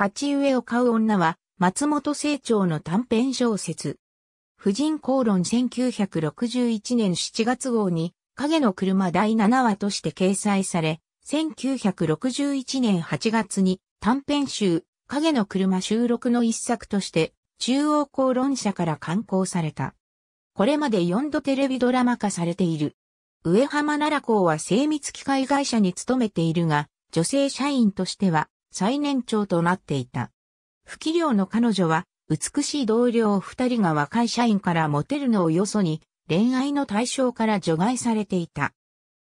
鉢植えを買う女は、松本清張の短編小説。婦人公論1961年7月号に、影の車第7話として掲載され、1961年8月に短編集、影の車収録の一作として、中央公論社から刊行された。これまで4度テレビドラマ化されている。上浜奈良港は精密機械会社に勤めているが、女性社員としては最年長となっていた。不器量の彼女は、美しい同僚二人が若い社員からモテるのをよそに、恋愛の対象から除外されていた。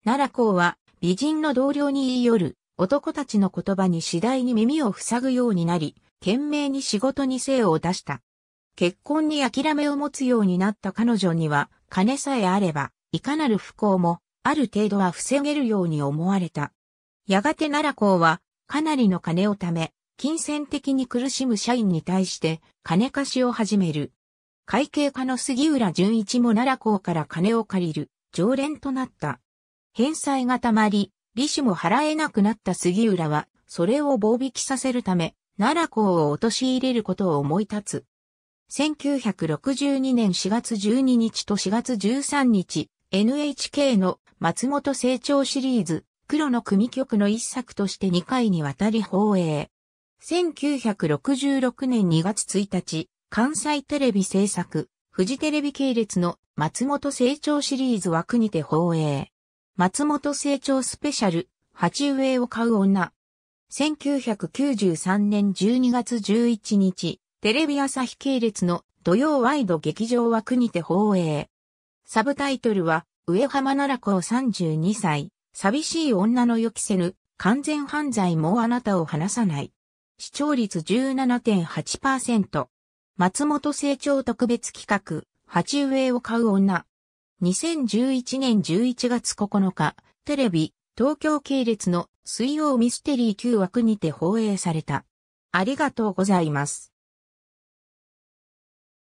奈良公は、美人の同僚に言い寄る、男たちの言葉に次第に耳を塞ぐようになり、懸命に仕事に精を出した。結婚に諦めを持つようになった彼女には、金さえあれば、いかなる不幸も、ある程度は防げるように思われた。やがて奈良公は、かなりの金を貯め、金銭的に苦しむ社員に対して金貸しを始める。会計課の杉浦淳一も奈良港から金を借りる常連となった。返済がたまり、利子も払えなくなった杉浦は、それを棒引きさせるため、奈良港を落とし入れることを思い立つ。1962年4月12日と4月13日、NHK の松本成長シリーズ黒の組曲の一作として2回にわたり放映。1966年2月1日、関西テレビ制作、フジテレビ系列の松本成長シリーズ枠にて放映。松本成長スペシャル、鉢植えを買う女。1993年12月11日、テレビ朝日系列の土曜ワイド劇場枠にて放映。サブタイトルは、上浜奈良子32歳、寂しい女の予期せぬ、完全犯罪もあなたを離さない。視聴率17.8%。松本成長特別企画、鉢植えを買う女。2011年11月9日、テレビ、東京系列の水曜ミステリー9枠にて放映された。ありがとうございます。